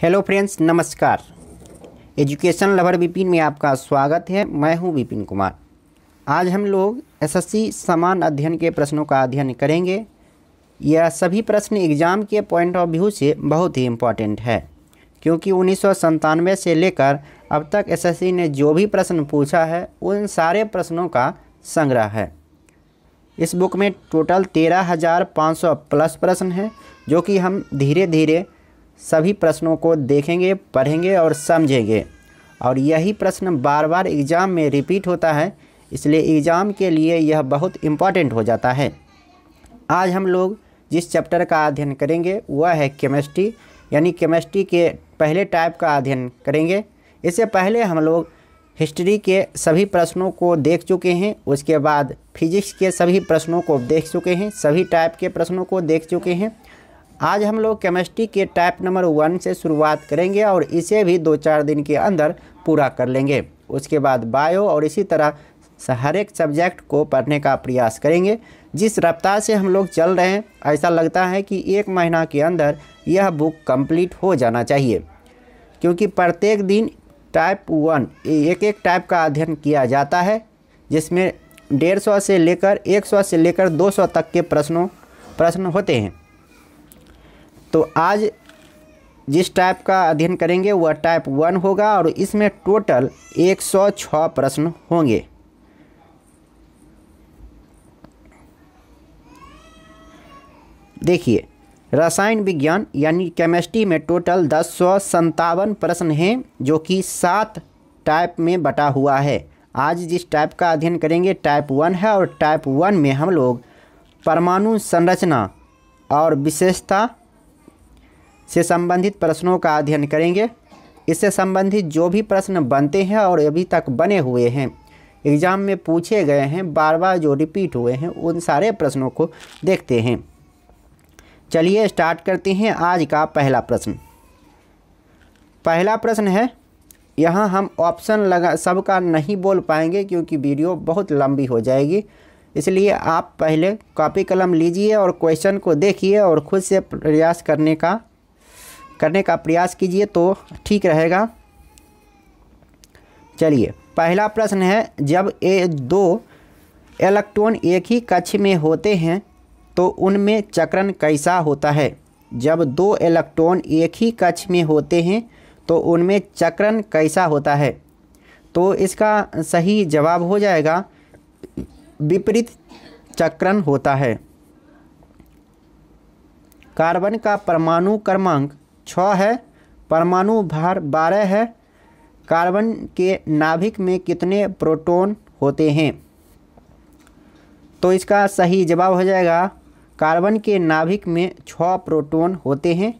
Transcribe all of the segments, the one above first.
hello friends नमस्कार education lover Vipin में आपका स्वागत है मैं हूं विपिन कुमार आज हम लोग एसएससी समान अध्ययन के प्रश्नों का अध्ययन करेंगे यह सभी प्रश्न एग्ज़ाम के पॉइंट ऑफ व्यू से बहुत ही इम्पॉर्टेंट है क्योंकि उन्नीस से लेकर अब तक एसएससी ने जो भी प्रश्न पूछा है उन सारे प्रश्नों का संग्रह है इस बुक में टोटल तेरह हज़ार पाँच सौ प्लस प्रश्न हैं जो कि हम धीरे धीरे सभी प्रश्नों को देखेंगे पढ़ेंगे और समझेंगे और यही प्रश्न बार बार एग्ज़ाम में रिपीट होता है इसलिए एग्ज़ाम के लिए यह बहुत इम्पॉर्टेंट हो जाता है आज हम लोग जिस चैप्टर का अध्ययन करेंगे वह है केमिस्ट्री यानी केमिस्ट्री के पहले टाइप का अध्ययन करेंगे इससे पहले हम लोग हिस्ट्री के सभी प्रश्नों को देख चुके हैं उसके बाद फिजिक्स के सभी प्रश्नों को देख चुके हैं सभी टाइप के प्रश्नों को देख चुके हैं आज हम लोग केमिस्ट्री के टाइप नंबर वन से शुरुआत करेंगे और इसे भी दो चार दिन के अंदर पूरा कर लेंगे उसके बाद बायो और इसी तरह हर एक सब्जेक्ट को पढ़ने का प्रयास करेंगे जिस रफ्तार से हम लोग चल रहे हैं ऐसा लगता है कि एक महीना के अंदर यह बुक कंप्लीट हो जाना चाहिए क्योंकि प्रत्येक दिन टाइप वन एक एक टाइप का अध्ययन किया जाता है जिसमें डेढ़ सौ से लेकर एक सौ से लेकर दो सौ तक के प्रश्नों प्रश्न होते हैं तो आज जिस टाइप का अध्ययन करेंगे वह टाइप वन होगा और इसमें टोटल 106 प्रश्न होंगे देखिए रसायन विज्ञान यानी केमिस्ट्री में टोटल दस सौ संतावन प्रश्न हैं जो कि सात टाइप में बटा हुआ है आज जिस टाइप का अध्ययन करेंगे टाइप वन है और टाइप वन में हम लोग परमाणु संरचना और विशेषता से संबंधित प्रश्नों का अध्ययन करेंगे इससे संबंधित जो भी प्रश्न बनते हैं और अभी तक बने हुए हैं एग्ज़ाम में पूछे गए हैं बार बार जो रिपीट हुए हैं उन सारे प्रश्नों को देखते हैं चलिए स्टार्ट करते हैं आज का पहला प्रश्न पहला प्रश्न है यहाँ हम ऑप्शन लगा सबका नहीं बोल पाएंगे क्योंकि वीडियो बहुत लंबी हो जाएगी इसलिए आप पहले कॉपी कलम लीजिए और क्वेश्चन को देखिए और खुद से प्रयास करने का करने का प्रयास कीजिए तो ठीक रहेगा चलिए पहला प्रश्न है जब ये दो इलेक्ट्रॉन एक ही कक्ष में होते हैं तो उनमें चक्रण कैसा होता है जब दो इलेक्ट्रॉन एक ही कक्ष में होते हैं तो उनमें चक्रण कैसा होता है तो इसका सही जवाब हो जाएगा विपरीत चक्रण होता है कार्बन का परमाणु क्रमांक छ है परमाणु भार बारह है कार्बन के नाभिक में कितने प्रोटॉन होते हैं तो इसका सही जवाब हो जाएगा कार्बन के नाभिक में छः प्रोटॉन होते हैं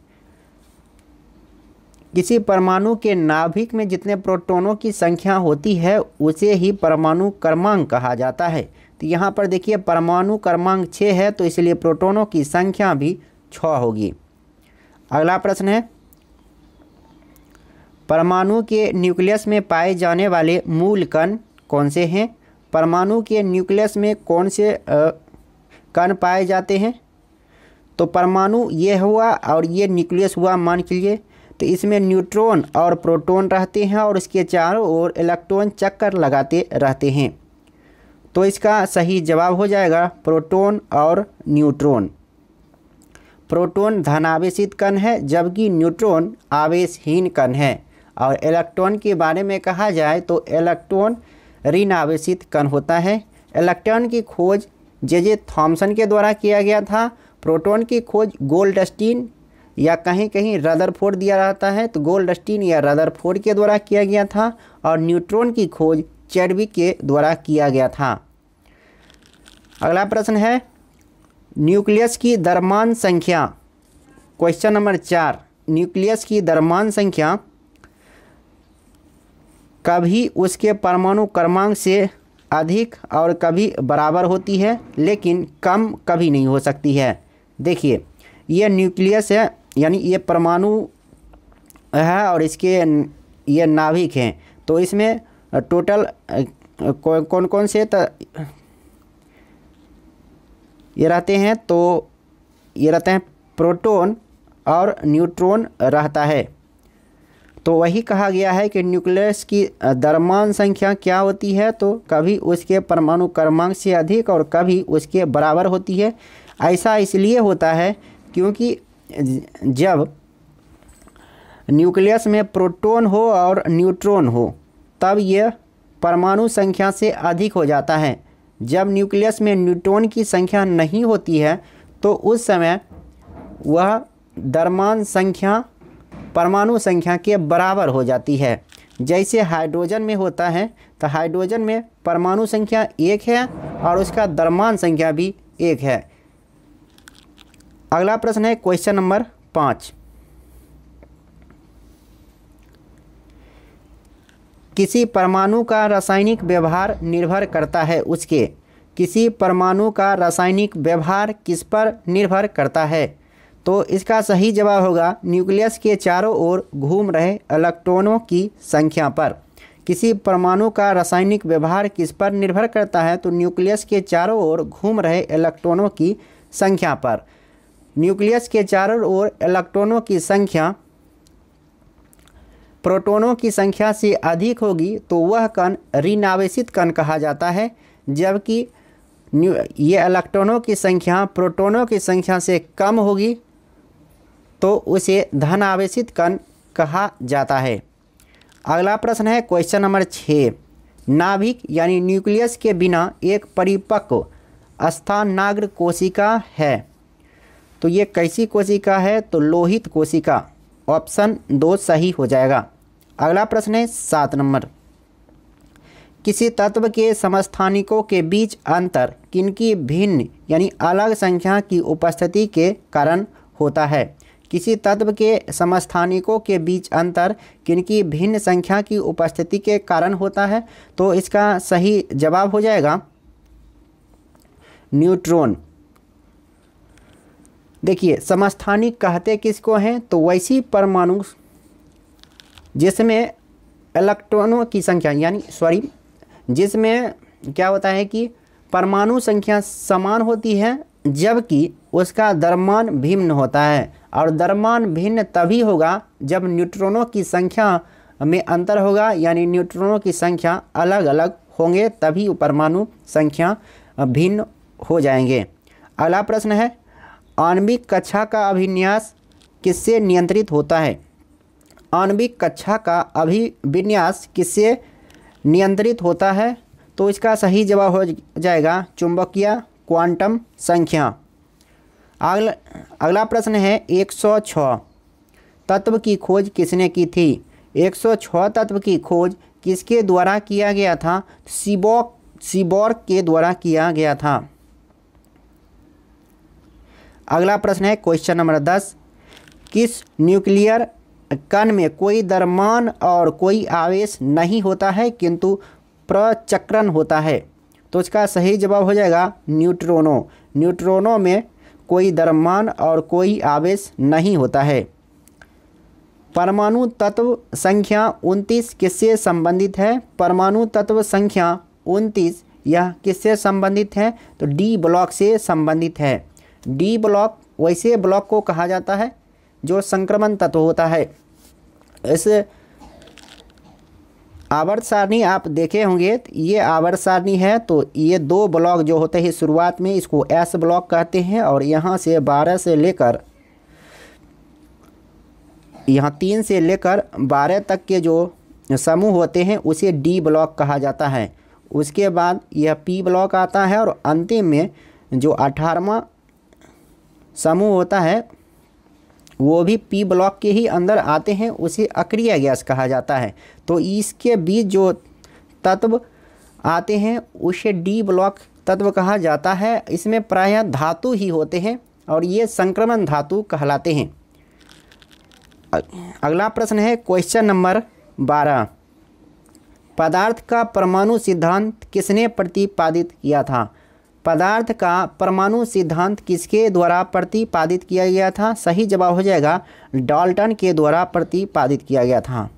किसी परमाणु के नाभिक में जितने प्रोटॉनों की संख्या होती है उसे ही परमाणु क्रमांक कहा जाता है तो यहाँ पर देखिए परमाणु क्रमांक छः है तो इसलिए प्रोटॉनों की संख्या भी छ होगी अगला प्रश्न है परमाणु के न्यूक्लियस में पाए जाने वाले मूल कण कौन से हैं परमाणु के न्यूक्लियस में कौन से कण पाए जाते हैं तो परमाणु ये हुआ और ये न्यूक्लियस हुआ मान के लिए तो इसमें न्यूट्रॉन और प्रोटॉन रहते हैं और इसके चारों ओर इलेक्ट्रॉन चक्कर लगाते रहते हैं तो इसका सही जवाब हो जाएगा प्रोटॉन और न्यूट्रॉन प्रोटॉन धनावेशित कण है जबकि न्यूट्रॉन आवेशहीन कण है और इलेक्ट्रॉन के बारे में कहा जाए तो इलेक्ट्रॉन ऋण आवेशित कण होता है इलेक्ट्रॉन की खोज जे जे थॉम्सन के द्वारा किया गया था प्रोटॉन की खोज गोल्डस्टीन या कहीं कहीं रदरफोर्ड दिया रहता है तो गोल्डस्टीन या रदरफोर्ड के द्वारा किया गया था और न्यूट्रॉन की खोज चर्बी के द्वारा किया गया था अगला प्रश्न है न्यूक्लियस की दरमान संख्या क्वेश्चन नंबर चार न्यूक्लियस की दरमान संख्या कभी उसके परमाणु क्रमांक से अधिक और कभी बराबर होती है लेकिन कम कभी नहीं हो सकती है देखिए यह न्यूक्लियस है यानी ये परमाणु है और इसके ये नाभिक हैं तो इसमें टोटल कौन कौन से ये रहते हैं तो ये रहते हैं प्रोटोन और न्यूट्रॉन रहता है तो वही कहा गया है कि न्यूक्लियस की दरमान संख्या क्या होती है तो कभी उसके परमाणु क्रमांक से अधिक और कभी उसके बराबर होती है ऐसा इसलिए होता है क्योंकि जब न्यूक्लियस में प्रोटॉन हो और न्यूट्रॉन हो तब यह परमाणु संख्या से अधिक हो जाता है जब न्यूक्लियस में न्यूट्रॉन की संख्या नहीं होती है तो उस समय वह दरमान संख्या परमाणु संख्या के बराबर हो जाती है जैसे हाइड्रोजन में होता है तो हाइड्रोजन में परमाणु संख्या एक है और उसका दरमान संख्या भी एक है अगला प्रश्न है क्वेश्चन नंबर पाँच किसी परमाणु का रासायनिक व्यवहार निर्भर करता है उसके किसी परमाणु का रासायनिक व्यवहार किस पर निर्भर करता है तो इसका सही जवाब होगा न्यूक्लियस के चारों ओर घूम रहे इलेक्ट्रॉनों की संख्या पर किसी परमाणु का रासायनिक व्यवहार किस पर निर्भर करता है तो न्यूक्लियस के चारों ओर घूम रहे इलेक्ट्रॉनों की संख्या पर न्यूक्लियस के चारों ओर इलेक्ट्रॉनों की संख्या प्रोटोनों की संख्या से अधिक होगी तो वह कण ऋणावेशित कण कहा जाता है जबकि ये इलेक्ट्रॉनों की संख्या प्रोटोनों की संख्या से कम होगी तो उसे धन आवेशित कण कहा जाता है अगला प्रश्न है क्वेश्चन नंबर छः नाभिक यानी न्यूक्लियस के बिना एक परिपक्व स्थानाग्र कोशिका है तो ये कैसी कोशिका है तो लोहित कोशिका ऑप्शन दो सही हो जाएगा अगला प्रश्न है सात नंबर किसी तत्व के समस्थानिकों के बीच अंतर किनकी भिन्न यानी अलग संख्या की उपस्थिति के कारण होता है किसी तत्व के समस्थानिकों के बीच अंतर किनकी भिन्न संख्या की उपस्थिति के कारण होता है तो इसका सही जवाब हो जाएगा न्यूट्रॉन देखिए समस्थानिक कहते किसको हैं तो वैसी परमाणु जिसमें इलेक्ट्रॉनों की संख्या यानी सॉरी जिसमें क्या होता है कि परमाणु संख्या समान होती है जबकि उसका दरमान भिन्न होता है और दरमान भिन्न तभी होगा जब न्यूट्रॉनों की संख्या में अंतर होगा यानी न्यूट्रॉनों की संख्या अलग अलग होंगे तभी परमाणु संख्या भिन्न हो जाएंगे अगला प्रश्न है आणविक कक्षा का अभिन्यास किससे नियंत्रित होता है आणविक कक्षा का अभिविन्यास किससे नियंत्रित होता है तो इसका सही जवाब हो जाएगा चुंबकीय क्वांटम संख्या अगला अगला प्रश्न है 106 तत्व की खोज किसने की थी 106 तत्व की खोज किसके द्वारा किया गया था सीबॉक सीबॉर्ग के द्वारा किया गया था अगला प्रश्न है क्वेश्चन नंबर दस किस न्यूक्लियर कण में कोई दरमान और कोई आवेश नहीं होता है किंतु प्रचक्रण होता है तो इसका सही जवाब हो जाएगा न्यूट्रोनों न्यूट्रोनों में कोई दरमान और कोई आवेश नहीं होता है परमाणु तत्व संख्या 29 किससे संबंधित है परमाणु तत्व संख्या 29 यह किससे संबंधित है तो डी ब्लॉक से संबंधित है डी ब्लॉक वैसे ब्लॉक को कहा जाता है जो संक्रमण तत्व होता है इस आवर्त सारणी आप देखे होंगे ये आवर्त सारणी है तो ये दो ब्लॉक जो होते हैं शुरुआत में इसको एस ब्लॉक कहते हैं और यहाँ से बारह से लेकर यहाँ तीन से लेकर बारह तक के जो समूह होते हैं उसे डी ब्लॉक कहा जाता है उसके बाद यह पी ब्लॉक आता है और अंतिम में जो अठारहवा समूह होता है वो भी पी ब्लॉक के ही अंदर आते हैं उसे अक्रिय गैस कहा जाता है तो इसके बीच जो तत्व आते हैं उसे डी ब्लॉक तत्व कहा जाता है इसमें प्रायः धातु ही होते हैं और ये संक्रमण धातु कहलाते हैं अगला प्रश्न है क्वेश्चन नंबर बारह पदार्थ का परमाणु सिद्धांत किसने प्रतिपादित किया था पदार्थ का परमाणु सिद्धांत किसके द्वारा प्रतिपादित किया गया था सही जवाब हो जाएगा डाल्टन के द्वारा प्रतिपादित किया गया था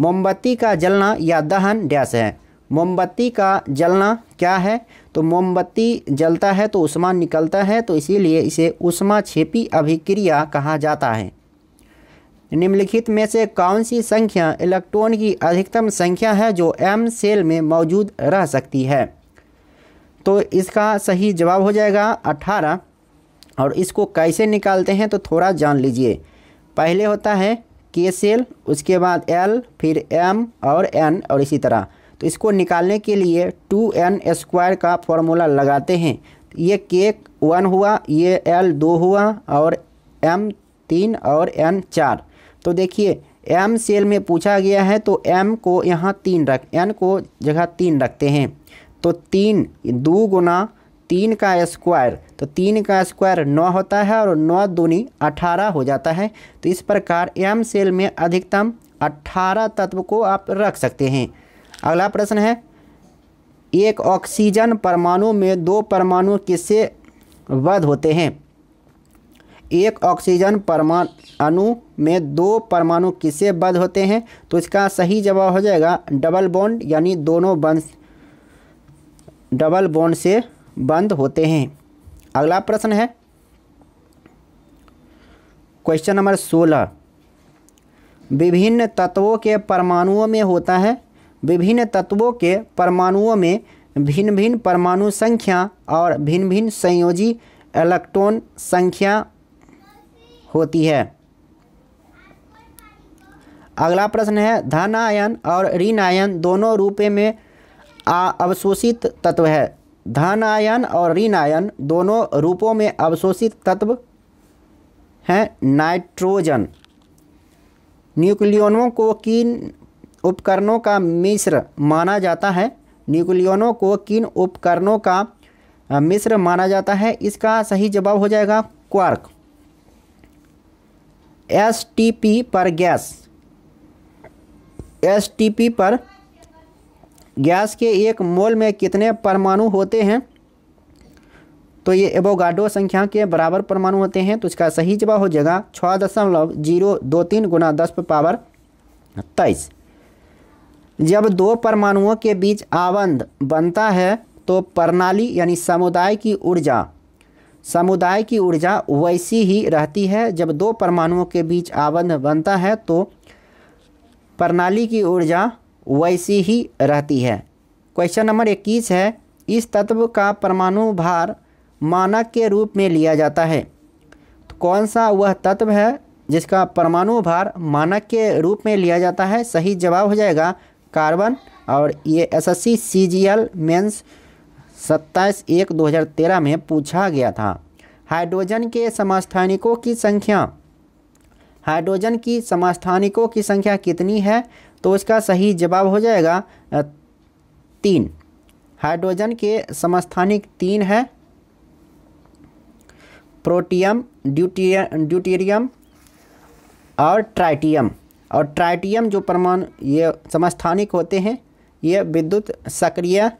मोमबत्ती का जलना या दहन डैस है मोमबत्ती का जलना क्या है तो मोमबत्ती जलता है तो उष्मा निकलता है तो इसीलिए इसे उष्मा छेपी अभिक्रिया कहा जाता है निम्नलिखित में से कौन सी संख्या इलेक्ट्रॉन की अधिकतम संख्या है जो एम सेल में मौजूद रह सकती है तो इसका सही जवाब हो जाएगा अठारह और इसको कैसे निकालते हैं तो थोड़ा जान लीजिए पहले होता है के सेल उसके बाद एल फिर एम और एन और इसी तरह तो इसको निकालने के लिए टू एन स्क्वायर का फॉर्मूला लगाते हैं ये के वन हुआ ये एल दो हुआ और एम तीन और एन चार तो देखिए एम सेल में पूछा गया है तो एम को यहाँ तीन रख एन को जगह तीन रखते हैं तो तीन दो गुना तीन का स्क्वायर तो तीन का स्क्वायर नौ होता है और नौ दूनी अठारह हो जाता है तो इस प्रकार एम सेल में अधिकतम अट्ठारह तत्व को आप रख सकते हैं अगला प्रश्न है एक ऑक्सीजन परमाणु में दो परमाणु किससे वध होते हैं एक ऑक्सीजन परमाणु में दो परमाणु किससे वध होते हैं तो इसका सही जवाब हो जाएगा डबल बॉन्ड यानी दोनों बंध डबल बॉन्ड से बंद होते हैं अगला प्रश्न है क्वेश्चन नंबर सोलह विभिन्न तत्वों के परमाणुओं में होता है विभिन्न तत्वों के परमाणुओं में भिन्न भिन्न परमाणु संख्या और भिन्न भिन्न संयोजी इलेक्ट्रॉन संख्या होती है अगला प्रश्न है धन आयन और ऋण आयन दोनों रूपे में आ, अवशोषित तत्व है धन आयन और ऋण आयन दोनों रूपों में अवशोषित तत्व हैं नाइट्रोजन न्यूक्लियोनों को किन उपकरणों का मिश्र माना जाता है न्यूक्लियोनों को किन उपकरणों का मिश्र माना जाता है इसका सही जवाब हो जाएगा क्वार्क एस टी पी पर गैस एस टी पी पर गैस के एक मोल में कितने परमाणु होते हैं तो ये एबोगाडो संख्या के बराबर परमाणु होते हैं तो इसका सही जवाब हो जाएगा छः दशमलव जीरो दो तीन गुना दस पर पावर तेईस जब दो परमाणुओं के बीच आवंद बनता है तो प्रणाली यानी समुदाय की ऊर्जा समुदाय की ऊर्जा वैसी ही रहती है जब दो परमाणुओं के बीच आवंद बनता है तो प्रणाली की ऊर्जा वैसी ही रहती है क्वेश्चन नंबर इक्कीस है इस तत्व का परमाणु भार मानक के रूप में लिया जाता है तो कौन सा वह तत्व है जिसका परमाणु भार मानक के रूप में लिया जाता है सही जवाब हो जाएगा कार्बन और ये S S C C G L mains सत्ताईस एक दो हज़ार तेरह में पूछा गया था हाइड्रोजन के समस्थानिकों की संख्या हाइड्रोजन की समस्थानिकों की संख्या कितनी है तो इसका सही जवाब हो जाएगा तीन हाइड्रोजन के समस्थानिक तीन है प्रोटियम ड्यूटेरियम और ट्राइटियम और ट्राइटियम जो परमाणु ये समस्थानिक होते हैं ये विद्युत सक्रिय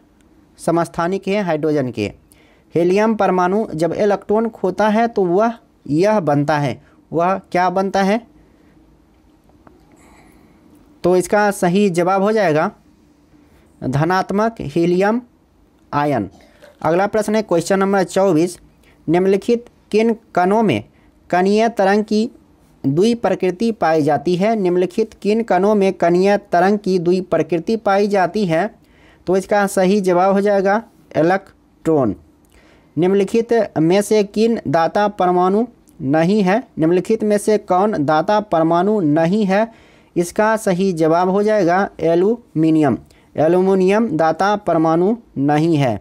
समस्थानिक हैं हाइड्रोजन के हेलियम परमाणु जब इलेक्ट्रॉन खोता है तो वह यह बनता है वह क्या बनता है तो इसका सही जवाब हो जाएगा धनात्मक हीलियम आयन अगला प्रश्न है क्वेश्चन नंबर चौबीस निम्नलिखित किन कणों में कणीय तरंग की दुई प्रकृति पाई जाती है निम्नलिखित किन कणों में कणीय तरंग की दुई प्रकृति पाई जाती है तो इसका सही जवाब हो जाएगा इलेक्ट्रॉन निम्नलिखित में से किन दाता परमाणु नहीं है निम्नलिखित में से कौन दाता परमाणु नहीं है इसका सही जवाब हो जाएगा एलुमिनियम एलुमिनियम दाता परमाणु नहीं है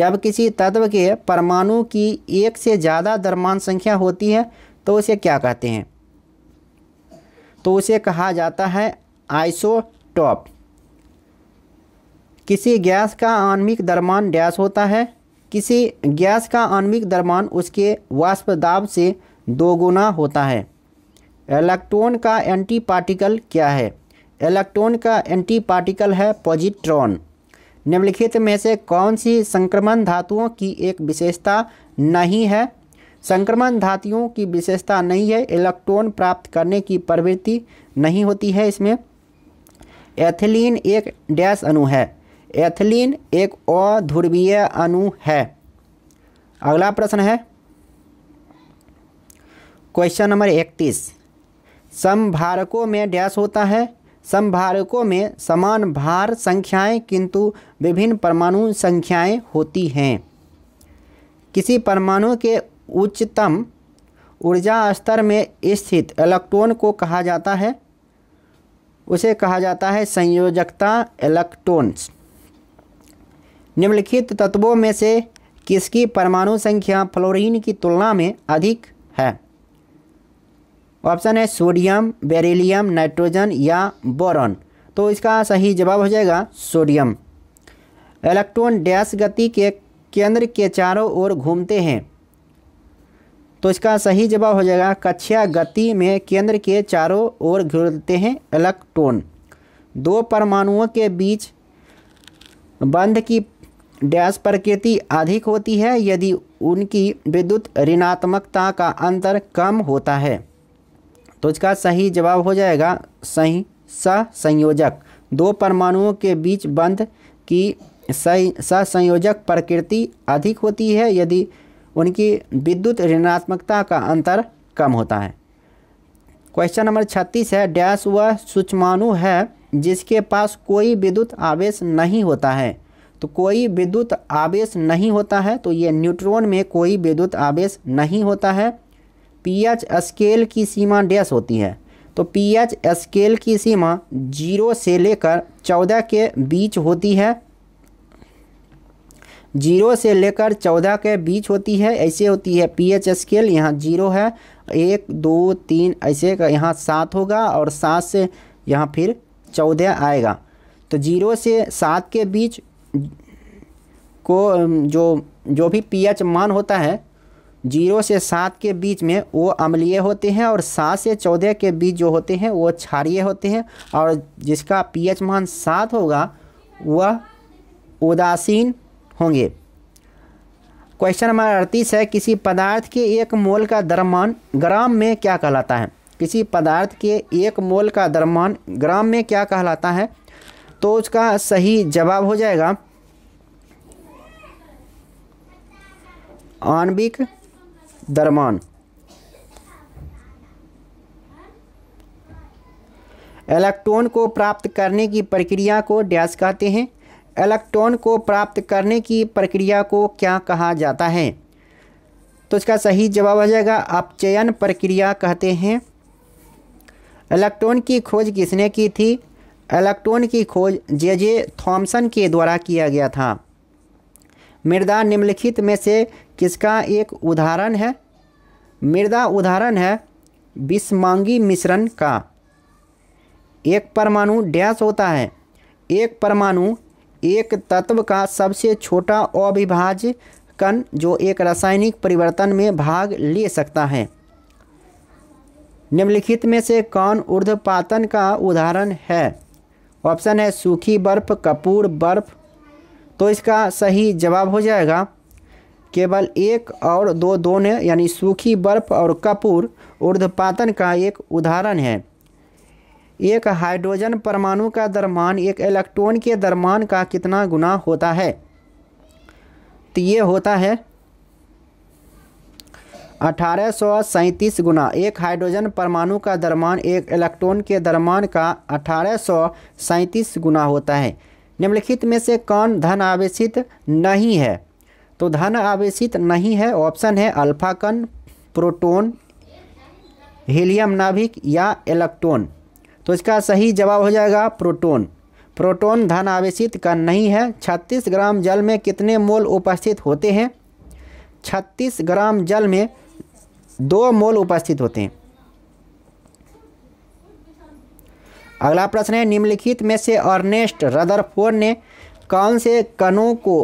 जब किसी तत्व के परमाणु की एक से ज़्यादा द्रव्यमान संख्या होती है तो उसे क्या कहते हैं तो उसे कहा जाता है आइसोटॉप किसी गैस का आणविक द्रव्यमान डैश होता है किसी गैस का आणविक द्रव्यमान उसके वाष्प दाब से दोगुना होता है इलेक्ट्रॉन का एंटी पार्टिकल क्या है इलेक्ट्रॉन का एंटी पार्टिकल है पॉजिट्रॉन निम्नलिखित में से कौन सी संक्रमण धातुओं की एक विशेषता नहीं है संक्रमण धातुओं की विशेषता नहीं है इलेक्ट्रॉन प्राप्त करने की प्रवृत्ति नहीं होती है इसमें एथिलीन एक डैश अणु है एथिलीन एक अध्रुवीय अणु है अगला प्रश्न है क्वेश्चन नंबर इकतीस समभारकों में डैश होता है समभारकों में समान भार संख्याएं किंतु विभिन्न परमाणु संख्याएं होती हैं किसी परमाणु के उच्चतम ऊर्जा स्तर में स्थित इलेक्ट्रॉन को कहा जाता है उसे कहा जाता है संयोजकता इलेक्ट्रॉन्स निम्नलिखित तत्वों में से किसकी परमाणु संख्या फ्लोरीन की तुलना में अधिक है ऑप्शन है सोडियम बेरिलियम नाइट्रोजन या बोरॉन तो इसका सही जवाब हो जाएगा सोडियम इलेक्ट्रॉन डैश गति के केंद्र के चारों ओर घूमते हैं तो इसका सही जवाब हो जाएगा कक्षा गति में केंद्र के चारों ओर घूमते हैं इलेक्ट्रॉन दो परमाणुओं के बीच बंध की डैश प्रकृति अधिक होती है यदि उनकी विद्युत ऋणात्मकता का अंतर कम होता है तो इसका सही जवाब हो जाएगा सही संयोजक दो परमाणुओं के बीच बंध की संयोजक प्रकृति अधिक होती है यदि उनकी विद्युत ऋणात्मकता का अंतर कम होता है क्वेश्चन नंबर छत्तीस है डैश वह सूचमाणु है जिसके पास कोई विद्युत आवेश नहीं होता है तो कोई विद्युत आवेश नहीं होता है तो ये न्यूट्रॉन में कोई विद्युत आवेश नहीं होता है पीएच स्केल की सीमा डैश होती है तो पीएच स्केल की सीमा जीरो से लेकर चौदह के बीच होती है जीरो से लेकर चौदह के बीच होती है ऐसे होती है पीएच स्केल यहाँ जीरो है एक दो तीन ऐसे का यहाँ सात होगा और सात से यहाँ फिर चौदह आएगा तो जीरो से सात के बीच को जो जो भी पीएच मान होता है जीरो से सात के बीच में वो अम्लीय होते हैं और सात से चौदह के बीच जो होते हैं वो क्षारीय होते हैं और जिसका पीएच मान सात होगा वह उदासीन होंगे क्वेश्चन नंबर अड़तीस है किसी पदार्थ के एक मोल का दरमान ग्राम में क्या कहलाता है किसी पदार्थ के एक मोल का दरमान ग्राम में क्या कहलाता है तो उसका सही जवाब हो जाएगा आणविक दरमान इलेक्ट्रॉन को प्राप्त करने की प्रक्रिया को डैश कहते हैं इलेक्ट्रॉन को प्राप्त करने की प्रक्रिया को क्या कहा जाता है तो इसका सही जवाब आ जाएगा अपचयन प्रक्रिया कहते हैं इलेक्ट्रॉन की खोज किसने की थी इलेक्ट्रॉन की खोज जे जे थॉमसन के द्वारा किया गया था मृदा निम्नलिखित में से किसका एक उदाहरण है मृदा उदाहरण है विषमांगी मिश्रण का एक परमाणु डैश होता है एक परमाणु एक तत्व का सबसे छोटा अविभाज्य कण जो एक रासायनिक परिवर्तन में भाग ले सकता है निम्नलिखित में से कौन ऊर्ध्वपातन का उदाहरण है ऑप्शन है सूखी बर्फ कपूर बर्फ तो इसका सही जवाब हो जाएगा केवल एक और दो दोन है यानी सूखी बर्फ और कपूर ऊर्धपातन का एक उदाहरण है एक हाइड्रोजन परमाणु का दरमान एक इलेक्ट्रॉन के दरमान का कितना गुना होता है तो ये होता है अठारह सौ सैंतीस गुना एक हाइड्रोजन परमाणु का दरमान एक इलेक्ट्रॉन के दरमान का अठारह सौ सैंतीस गुना होता है निम्नलिखित में से कौन धन आवेशित नहीं है तो धन आवेशित नहीं है ऑप्शन है अल्फाकन प्रोटोन हीलियम नाभिक या इलेक्ट्रॉन तो इसका सही जवाब हो जाएगा प्रोटोन प्रोटोन धन आवेशित कण नहीं है 36 ग्राम जल में कितने मोल उपस्थित होते हैं 36 ग्राम जल में दो मोल उपस्थित होते हैं अगला प्रश्न है निम्नलिखित में से अर्नेस्ट रदरफोर ने कौन से कणों को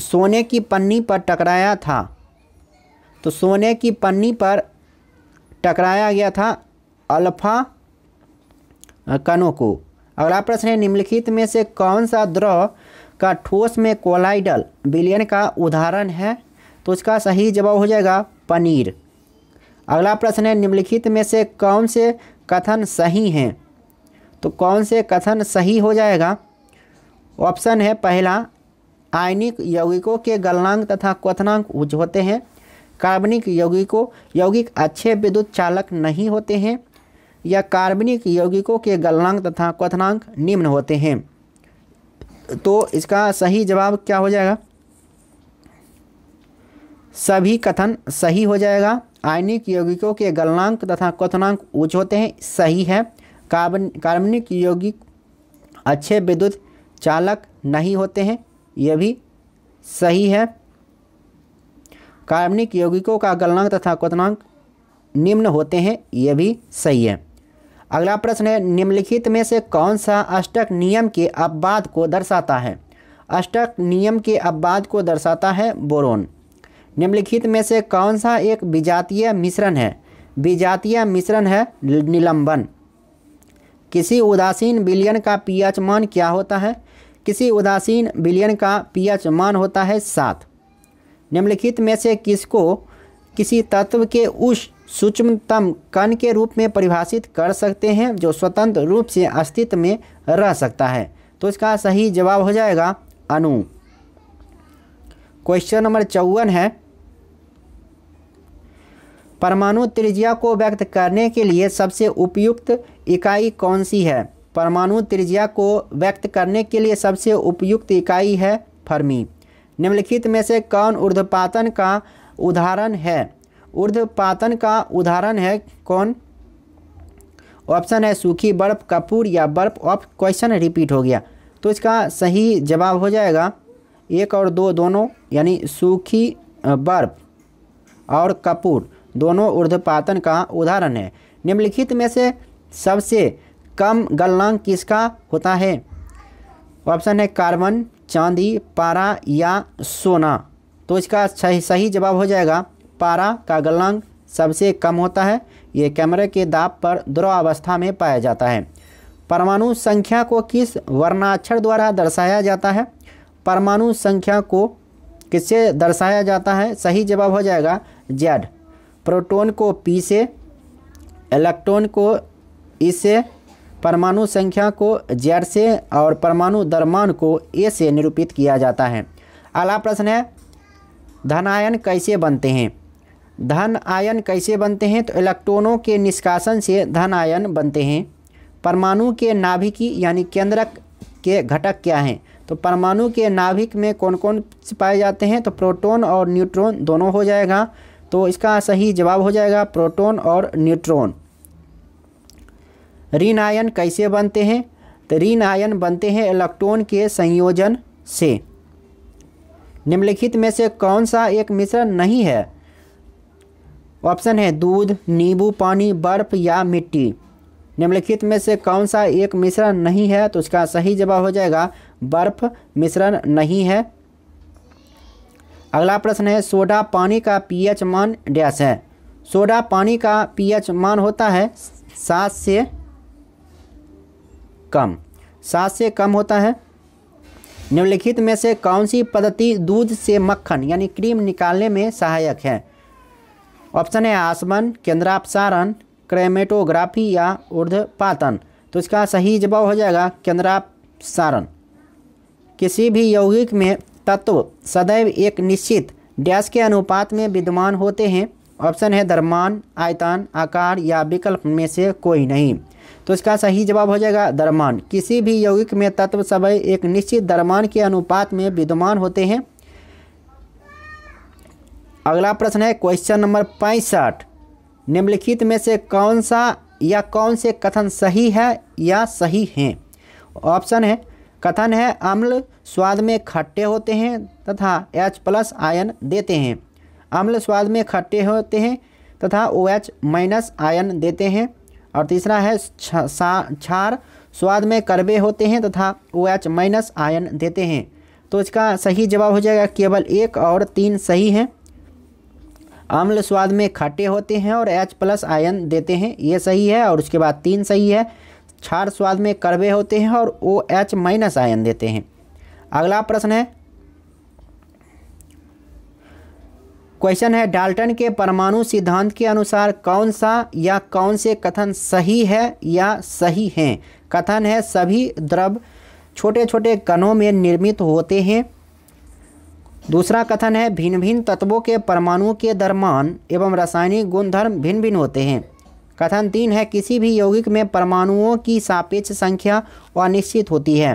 सोने की पन्नी पर टकराया था तो सोने की पन्नी पर टकराया गया था अल्फा कणों को अगला प्रश्न है निम्नलिखित में से कौन सा द्रव का ठोस में कोलाइडल विलयन का उदाहरण है तो उसका सही जवाब हो जाएगा पनीर अगला प्रश्न है निम्नलिखित में से कौन से कथन सही हैं तो कौन से कथन सही हो जाएगा ऑप्शन है पहला आयनिक यौगिकों के गलनांक तथा क्वथनांक उच्च होते हैं कार्बनिक यौगिकों यौगिक अच्छे विद्युत चालक नहीं होते हैं या कार्बनिक यौगिकों के गलनांक तथा क्वथनांक निम्न होते हैं तो इसका सही जवाब क्या हो जाएगा सभी कथन सही हो जाएगा आयनिक यौगिकों के गलनांक तथा क्वथनांक उच्च होते हैं सही है कार्बन कार्बनिक यौगिक अच्छे विद्युत चालक नहीं होते हैं यह भी सही है कार्बनिक यौगिकों का गलनांक तथा क्वनांक निम्न होते हैं यह भी सही है अगला प्रश्न है निम्नलिखित में से कौन सा अष्टक नियम के अपवाद को दर्शाता है अष्टक नियम के अपवाद को दर्शाता है बोरोन निम्नलिखित में से कौन सा एक विजातीय मिश्रण है विजातीय मिश्रण है निलंबन किसी उदासीन बिलियन का पीएच मान क्या होता है किसी उदासीन बिलियन का पीएच मान होता है सात निम्नलिखित में से किसको किसी तत्व के उस सूक्ष्मतम कण के रूप में परिभाषित कर सकते हैं जो स्वतंत्र रूप से अस्तित्व में रह सकता है तो इसका सही जवाब हो जाएगा अनु क्वेश्चन नंबर चौवन है परमाणु त्रिज्या को व्यक्त करने के लिए सबसे उपयुक्त इकाई कौन सी है परमाणु त्रिज्या को व्यक्त करने के लिए सबसे उपयुक्त इकाई है फर्मी निम्नलिखित में से कौन ऊर्ध्वपातन का उदाहरण है ऊर्ध्वपातन का उदाहरण है कौन ऑप्शन है सूखी बर्फ कपूर या बर्फ ऑफ क्वेश्चन रिपीट हो गया तो इसका सही जवाब हो जाएगा एक और दो दोनों यानी सूखी बर्फ और कपूर दोनों ऊर्ध्वपातन का उदाहरण है निम्नलिखित में से सबसे कम गलनांक किसका होता है ऑप्शन है कार्बन चांदी पारा या सोना तो इसका सही सही जवाब हो जाएगा पारा का गलनांक सबसे कम होता है ये कैमरे के दाब पर द्रवावस्था अवस्था में पाया जाता है परमाणु संख्या को किस वर्णाक्षर द्वारा दर्शाया जाता है परमाणु संख्या को किससे दर्शाया जाता है सही जवाब हो जाएगा जेड प्रोटॉन को पी से इलेक्ट्रॉन को ई से परमाणु संख्या को जेड से और परमाणु दरमान को ए से निरूपित किया जाता है अगला प्रश्न है धन आयन कैसे बनते हैं धन आयन कैसे बनते हैं तो इलेक्ट्रॉनों के निष्कासन से धन आयन बनते हैं परमाणु के नाभिकी यानी केंद्रक के घटक क्या हैं तो परमाणु के नाभिक में कौन कौन पाए जाते हैं तो प्रोटोन और न्यूट्रॉन दोनों हो जाएगा तो इसका सही जवाब हो जाएगा प्रोटोन और न्यूट्रॉन ऋण आयन कैसे बनते हैं तो ऋण आयन बनते हैं इलेक्ट्रॉन के संयोजन से निम्नलिखित में से कौन सा एक मिश्रण नहीं है ऑप्शन है दूध नींबू पानी बर्फ या मिट्टी निम्नलिखित में से कौन सा एक मिश्रण नहीं है तो उसका सही जवाब हो जाएगा बर्फ मिश्रण नहीं है अगला प्रश्न है सोडा पानी का पीएच मान डैश है सोडा पानी का पीएच मान होता है सात से कम सात से कम होता है निम्नलिखित में से कौन सी पद्धति दूध से मक्खन यानी क्रीम निकालने में सहायक है ऑप्शन है आसमन केंद्रापसारण क्रेमेटोग्राफी या ऊर्धपातन तो इसका सही जवाब हो जाएगा केंद्रापसारण किसी भी यौगिक में तत्व सदैव एक निश्चित डैश के अनुपात में विद्यमान होते हैं ऑप्शन है दरमान आयतान आकार या विकल्प में से कोई नहीं तो इसका सही जवाब हो जाएगा दरमान किसी भी यौगिक में तत्व सभी एक निश्चित दरमान के अनुपात में विद्यमान होते हैं अगला प्रश्न है क्वेश्चन नंबर पैंसठ निम्नलिखित में से कौन सा या कौन से कथन सही है या सही हैं ऑप्शन है कथन है अम्ल स्वाद में खट्टे होते हैं तथा एच प्लस आयन देते हैं अम्ल स्वाद में खट्टे होते हैं तथा ओ एच माइनस आयन देते हैं और तीसरा है क्षार स्वाद में करबे होते हैं तथा ओ एच माइनस आयन देते हैं तो इसका सही जवाब हो जाएगा केवल एक और तीन सही हैं आम्ल स्वाद में खट्टे होते हैं और एच प्लस आयन देते हैं ये सही है और उसके बाद तीन सही है क्षार स्वाद में करवे होते हैं और ओ एच माइनस आयन देते हैं अगला प्रश्न है क्वेश्चन है डाल्टन के परमाणु सिद्धांत के अनुसार कौन सा या कौन से कथन सही है या सही हैं कथन है सभी द्रव छोटे छोटे कणों में निर्मित होते हैं दूसरा कथन है भिन्न भिन्न तत्वों के परमाणुओं के दरमान एवं रासायनिक गुणधर्म भिन्न भिन्न होते हैं कथन तीन है किसी भी यौगिक में परमाणुओं की सापेक्ष संख्या अनिश्चित होती है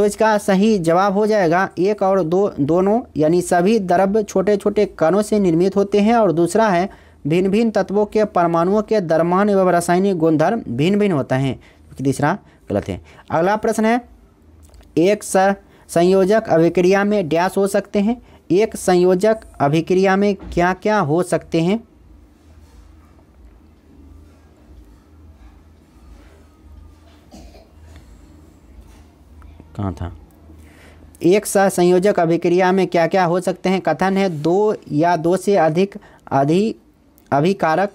तो इसका सही जवाब हो जाएगा एक और दो दोनों यानी सभी द्रव्य छोटे छोटे कणों से निर्मित होते हैं और दूसरा है भिन्न भिन्न तत्वों के परमाणुओं के दरमान एवं रासायनिक गुणधर्म भिन्न भिन्न होते हैं क्योंकि तीसरा गलत है अगला प्रश्न है एक संयोजक अभिक्रिया में डैश हो सकते हैं एक संयोजक अभिक्रिया में क्या क्या हो सकते हैं कहाँ था एक संयोजक अभिक्रिया में क्या क्या हो सकते हैं कथन है दो या दो से अधिक अधि अभिकारक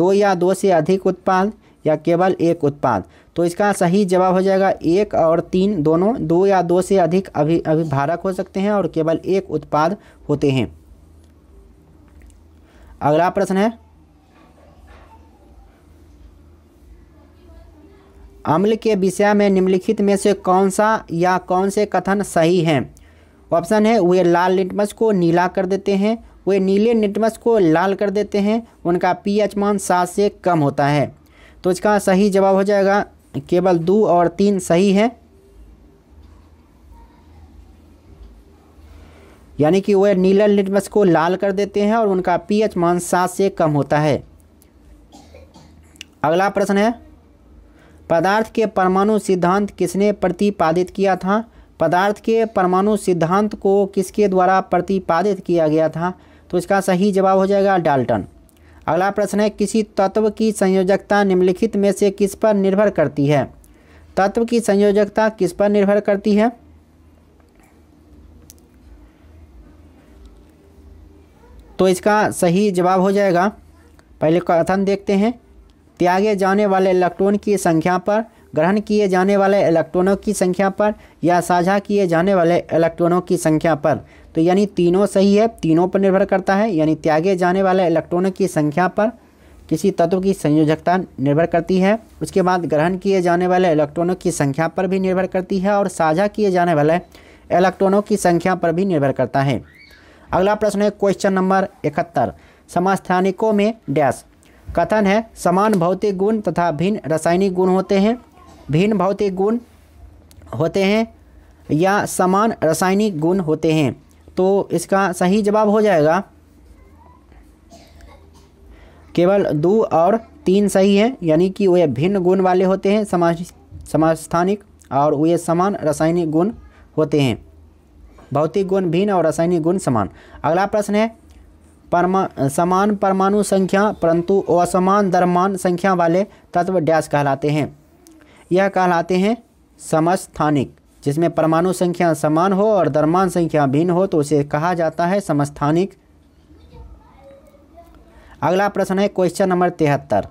दो या दो से अधिक उत्पाद या केवल एक उत्पाद तो इसका सही जवाब हो जाएगा एक और तीन दोनों दो या दो से अधिक अभि अभिभारक हो सकते हैं और केवल एक उत्पाद होते हैं अगला प्रश्न है अम्ल के विषय में निम्नलिखित में से कौन सा या कौन से कथन सही हैं ऑप्शन है वे लाल लिटमस को नीला कर देते हैं वे नीले लिटमस को लाल कर देते हैं उनका पीएच मान सात से कम होता है तो इसका सही जवाब हो जाएगा केवल दो और तीन सही है यानी कि वह नीला लिटमस को लाल कर देते हैं और उनका पीएच मान सात से कम होता है अगला प्रश्न है पदार्थ के परमाणु सिद्धांत किसने प्रतिपादित किया था पदार्थ के परमाणु सिद्धांत को किसके द्वारा प्रतिपादित किया गया था तो इसका सही जवाब हो जाएगा डाल्टन अगला प्रश्न है किसी तत्व की संयोजकता निम्नलिखित में से किस पर निर्भर करती है तत्व की संयोजकता किस पर निर्भर करती है तो इसका सही जवाब हो जाएगा पहले कथन देखते हैं त्यागे जाने वाले इलेक्ट्रॉन की संख्या पर ग्रहण किए जाने वाले इलेक्ट्रॉनों की संख्या पर या साझा किए जाने वाले इलेक्ट्रॉनों की संख्या पर तो यानी तीनों सही है तीनों पर निर्भर करता है यानी त्यागे जाने वाले इलेक्ट्रॉनों की संख्या पर किसी तत्व की संयोजकता निर्भर करती है उसके बाद ग्रहण किए जाने वाले इलेक्ट्रॉनों की संख्या पर भी निर्भर करती है और साझा किए जाने वाले इलेक्ट्रॉनों की संख्या पर भी निर्भर करता है अगला प्रश्न है क्वेश्चन नंबर इकहत्तर समस्थानिकों में डैश कथन है समान भौतिक गुण तथा भिन्न रासायनिक गुण होते हैं भिन्न भौतिक गुण होते हैं या समान रासायनिक गुण होते हैं तो इसका सही जवाब हो जाएगा केवल दो और तीन सही हैं यानी कि वे भिन्न गुण वाले होते हैं समाज समास्थानिक और वे समान रासायनिक गुण होते हैं भौतिक गुण भिन्न और रासायनिक गुण समान अगला प्रश्न है परमा समान परमाणु संख्या परंतु असमान दरमान संख्या वाले तत्व डैश कहलाते हैं यह कहलाते हैं समस्थानिक जिसमें परमाणु संख्या समान हो और दरमान संख्या भिन्न हो तो उसे कहा जाता है समस्थानिक अगला प्रश्न है क्वेश्चन नंबर तिहत्तर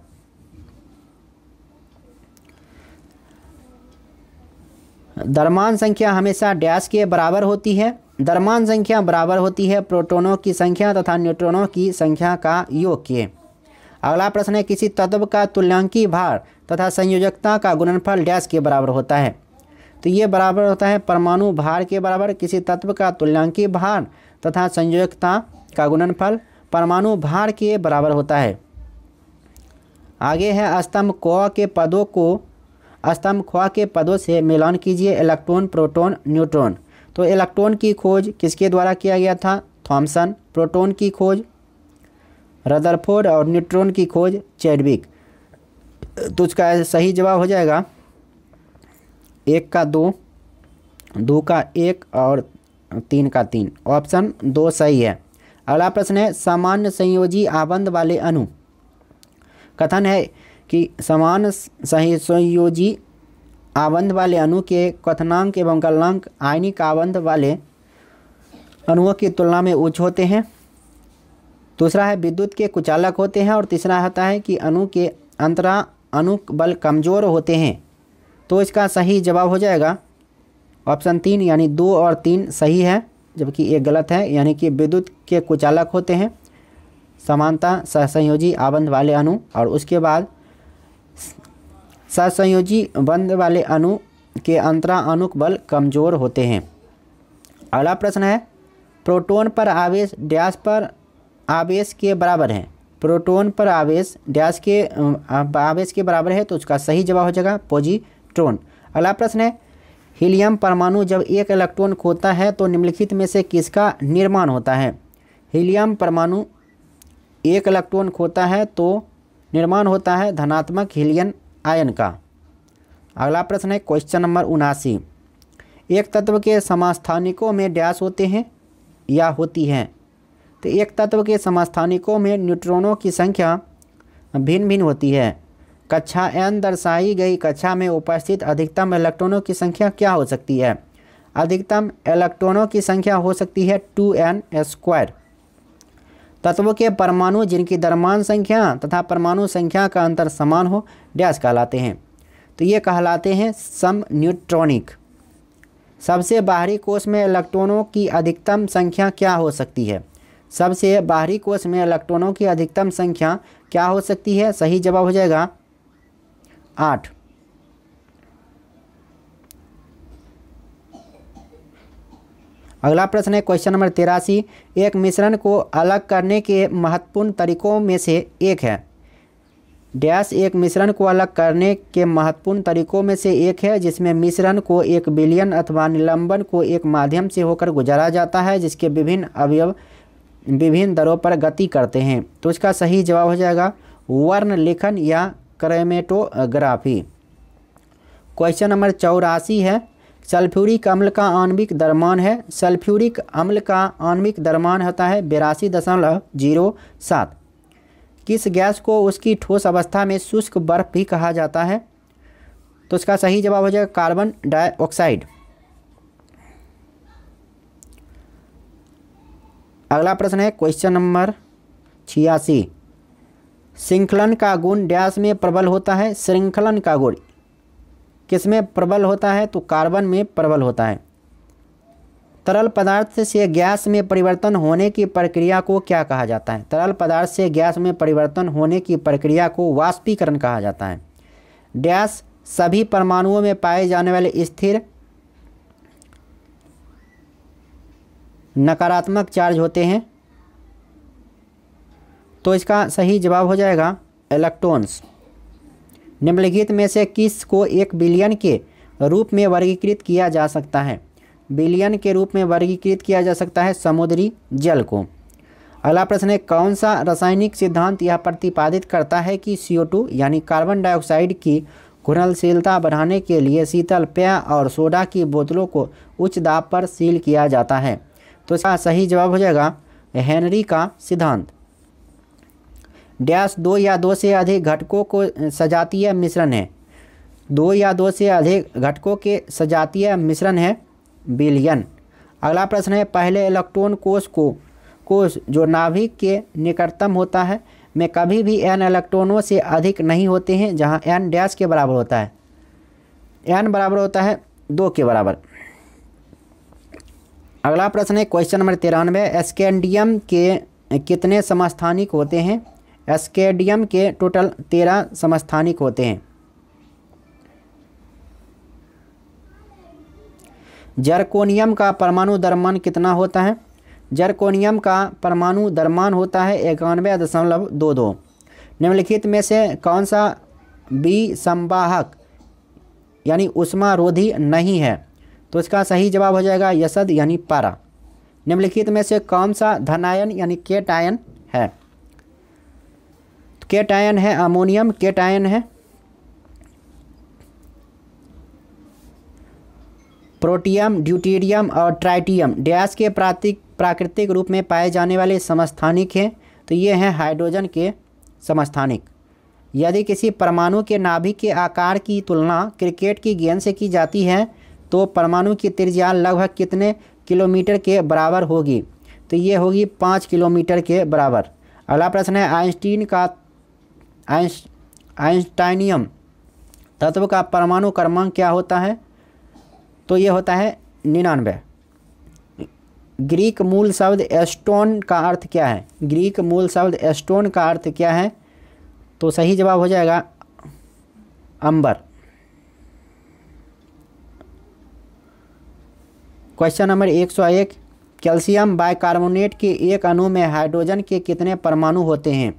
दरमान संख्या हमेशा डैश के बराबर होती है दरमान संख्या बराबर होती है प्रोटोनों की संख्या तथा न्यूट्रॉनों की संख्या का योग के अगला प्रश्न है किसी तत्व का तुल्यांकी भार तथा संयोजकता का गुणनफल डैश के बराबर होता है तो ये बराबर होता है परमाणु भार के बराबर किसी तत्व का तुल्यांकी भार तथा संयोजकता का गुणनफल परमाणु भार के बराबर होता है आगे है अस्तम्भ क के पदों को अस्तम्भ ख के पदों से मिलान कीजिए इलेक्ट्रॉन प्रोटॉन न्यूट्रॉन तो इलेक्ट्रॉन की खोज किसके द्वारा किया गया था थॉमसन प्रोटॉन की खोज रदरफोर्ड और न्यूट्रॉन की खोज चैडविक तो उसका सही जवाब हो जाएगा एक का दो दो का एक और तीन का तीन ऑप्शन दो सही है अगला प्रश्न है सामान्य संयोजी आबंध वाले अणु कथन है कि समान सही संयोजी आबंध वाले अणु के कथनांक एवं गलनांक आयनिक आबंध वाले अणुओं की तुलना में उच्च होते हैं दूसरा है विद्युत के कुचालक होते हैं और तीसरा होता है कि अणु के अंतरा अणु बल कमज़ोर होते हैं तो इसका सही जवाब हो जाएगा ऑप्शन तीन यानी दो और तीन सही है जबकि एक गलत है यानी कि विद्युत के कुचालक होते हैं समानता सहसंयोजी आबंध वाले अणु और उसके बाद सहसंयोजी बंद वाले अणु के अंतरा अणुक बल कमजोर होते हैं अगला प्रश्न है प्रोटॉन पर आवेश डैश पर आवेश के बराबर है प्रोटॉन पर आवेश डैश के आवेश के बराबर है तो उसका सही जवाब हो जाएगा पॉजिट्रॉन अगला प्रश्न है हीलियम परमाणु जब एक इलेक्ट्रॉन खोता है तो निम्नलिखित में से किसका निर्माण होता है हीलियम परमाणु एक इलेक्ट्रॉन खोता है तो निर्माण होता है धनात्मक हीलियम आयन का अगला प्रश्न है क्वेश्चन नंबर उनासी एक तत्व के समास्थानिकों में डैश होते हैं या होती हैं तो एक तत्व के समास्थानिकों में न्यूट्रॉनों की संख्या भिन्न भिन्न होती है कक्षा एन दर्शाई गई कक्षा में उपस्थित अधिकतम इलेक्ट्रॉनों की संख्या क्या हो सकती है अधिकतम इलेक्ट्रॉनों की संख्या हो सकती है टू एन स्क्वायर तत्वों के परमाणु जिनकी दरमान संख्या तथा परमाणु संख्या का अंतर समान हो डैश कहलाते हैं तो ये कहलाते हैं सम न्यूट्रॉनिक सबसे बाहरी कोष में इलेक्ट्रॉनों की अधिकतम संख्या क्या हो सकती है सबसे बाहरी कोष में इलेक्ट्रॉनों की अधिकतम संख्या क्या हो सकती है सही जवाब हो जाएगा आठ अगला प्रश्न है क्वेश्चन नंबर तिरासी एक मिश्रण को अलग करने के महत्वपूर्ण तरीकों में से एक है डैश एक मिश्रण को अलग करने के महत्वपूर्ण तरीकों में से एक है जिसमें मिश्रण को एक विलियन अथवा निलंबन को एक माध्यम से होकर गुजारा जाता है जिसके विभिन्न अवयव विभिन्न दरों पर गति करते हैं तो इसका सही जवाब हो जाएगा वर्ण लेखन या क्रेमेटोग्राफी क्वेश्चन नंबर चौरासी है सल्फ्यूरिक अम्ल का आणविक दरमान है सल्फ्यूरिक अम्ल का आणविक दरमान होता है बेरासी दशमलव जीरो सात किस गैस को उसकी ठोस अवस्था में शुष्क बर्फ भी कहा जाता है तो इसका सही जवाब हो जाएगा कार्बन डाइऑक्साइड अगला प्रश्न है क्वेश्चन नंबर छियासी श्रृंखलन का गुण डैश में प्रबल होता है श्रृंखलन का गुण किस में प्रबल होता है तो कार्बन में प्रबल होता है तरल पदार्थ से गैस में परिवर्तन होने की प्रक्रिया को क्या कहा जाता है तरल पदार्थ से गैस में परिवर्तन होने की प्रक्रिया को वाष्पीकरण कहा जाता है डैश सभी परमाणुओं में पाए जाने वाले स्थिर नकारात्मक चार्ज होते हैं तो इसका सही जवाब हो जाएगा इलेक्ट्रॉन्स निम्नलिखित में से किस को एक बिलियन के रूप में वर्गीकृत किया जा सकता है बिलियन के रूप में वर्गीकृत किया जा सकता है समुद्री जल को अगला प्रश्न है कौन सा रासायनिक सिद्धांत यह प्रतिपादित करता है कि CO2 यानी कार्बन डाइऑक्साइड की घुलनशीलता बढ़ाने के लिए शीतल पेय और सोडा की बोतलों को उच्च दाब पर सील किया जाता है तो इसका सही जवाब हो जाएगा हेनरी का सिद्धांत डैश दो या दो से अधिक घटकों को सजातीय मिश्रण है दो या दो से अधिक घटकों के सजातीय मिश्रण है बिलियन अगला प्रश्न है पहले इलेक्ट्रॉन कोष को कोष जो नाभिक के निकटतम होता है में कभी भी एन इलेक्ट्रॉनों से अधिक नहीं होते हैं जहां एन डैश के बराबर होता है एन बराबर होता है दो के बराबर अगला प्रश्न है क्वेश्चन नंबर तिरानवे स्कैंडियम के कितने समस्थानिक होते हैं एस्केडियम के टोटल तेरह समस्थानिक होते हैं जर्कोनियम का परमाणु दरमान कितना होता है जर्कोनियम का परमाणु दरमान होता है इक्यानवे दशमलव दो दो निम्नलिखित में से कौन सा बी संवाहक यानी उष्मा रोधी नहीं है तो इसका सही जवाब हो जाएगा यसद यानी पारा निम्नलिखित में से कौन सा धनायन यानी केटायन है केट आयन है अमोनियम केट आयन है प्रोटियम ड्यूटीरियम और ट्राइटियम डैस के प्रातिक प्राकृतिक रूप में पाए जाने वाले समस्थानिक हैं तो ये हैं हाइड्रोजन के समस्थानिक यदि किसी परमाणु के नाभिक के आकार की तुलना क्रिकेट की गेंद से की जाती है तो परमाणु की त्रिज्या लगभग कितने किलोमीटर के बराबर होगी तो ये होगी पाँच किलोमीटर के बराबर अगला प्रश्न है आइंस्टीन का आइंस्टाइनियम तत्व का परमाणु क्रमांक क्या होता है तो ये होता है निन्यानवे ग्रीक मूल शब्द एस्टोन का अर्थ क्या है ग्रीक मूल शब्द एस्टोन का अर्थ क्या है तो सही जवाब हो जाएगा अंबर क्वेश्चन नंबर एक सौ एक कैल्शियम बाइकार्बोनेट के एक अणु में हाइड्रोजन के कितने परमाणु होते हैं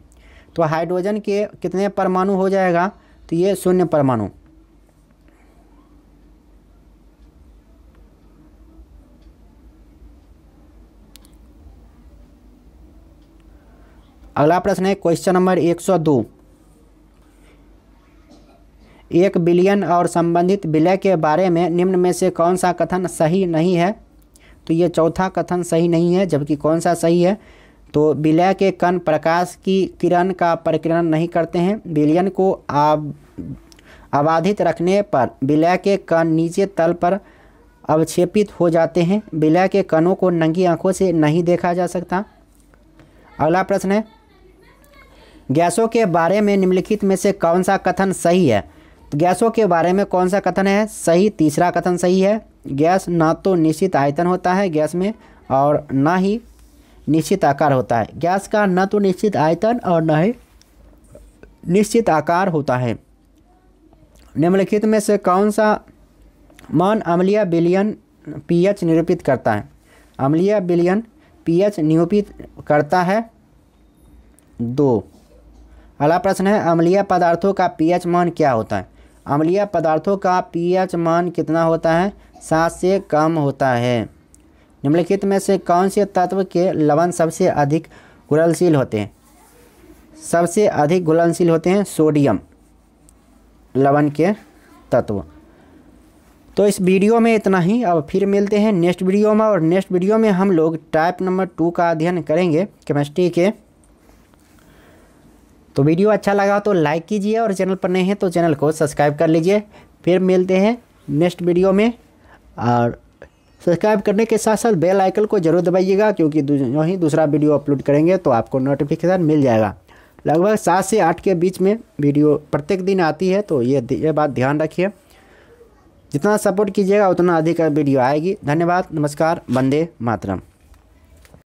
तो हाइड्रोजन के कितने परमाणु हो जाएगा तो ये शून्य परमाणु अगला प्रश्न है क्वेश्चन नंबर 102 एक बिलियन और संबंधित विलय के बारे में निम्न में से कौन सा कथन सही नहीं है तो ये चौथा कथन सही नहीं है जबकि कौन सा सही है तो विलय के कण प्रकाश की किरण का प्रकिरण नहीं करते हैं विलयन को आब आबाधित रखने पर विलय के कण नीचे तल पर अवक्षेपित हो जाते हैं विलय के कणों को नंगी आंखों से नहीं देखा जा सकता अगला प्रश्न है गैसों के बारे में निम्नलिखित में से कौन सा कथन सही है तो गैसों के बारे में कौन सा कथन है सही तीसरा कथन सही है गैस ना तो निश्चित आयतन होता है गैस में और ना ही निश्चित आकार होता है गैस का न तो निश्चित आयतन और न ही निश्चित आकार होता है निम्नलिखित में से कौन सा मान अम्लीय बिलियन पीएच निरूपित करता है अम्लीय बिलियन पीएच निरूपित करता है दो अगला प्रश्न है अम्लीय पदार्थों का पीएच मान क्या होता है अम्लीय पदार्थों का पीएच मान कितना होता है सात से कम होता है निम्नलिखित में से कौन से तत्व के लवण सबसे अधिक घुलनशील होते हैं सबसे अधिक घुलनशील होते हैं सोडियम लवण के तत्व तो इस वीडियो में इतना ही अब फिर मिलते हैं नेक्स्ट वीडियो में और नेक्स्ट वीडियो में हम लोग टाइप नंबर टू का अध्ययन करेंगे केमिस्ट्री के तो वीडियो अच्छा लगा तो लाइक कीजिए और चैनल पर नहीं है तो चैनल को सब्सक्राइब कर लीजिए फिर मिलते हैं नेक्स्ट वीडियो में और सब्सक्राइब करने के साथ साथ बेल आइकन को जरूर दबाइएगा क्योंकि जो ही दूसरा वीडियो अपलोड करेंगे तो आपको नोटिफिकेशन मिल जाएगा लगभग सात से आठ के बीच में वीडियो प्रत्येक दिन आती है तो ये ये बात ध्यान रखिए जितना सपोर्ट कीजिएगा उतना अधिक वीडियो आएगी धन्यवाद नमस्कार वंदे मातरम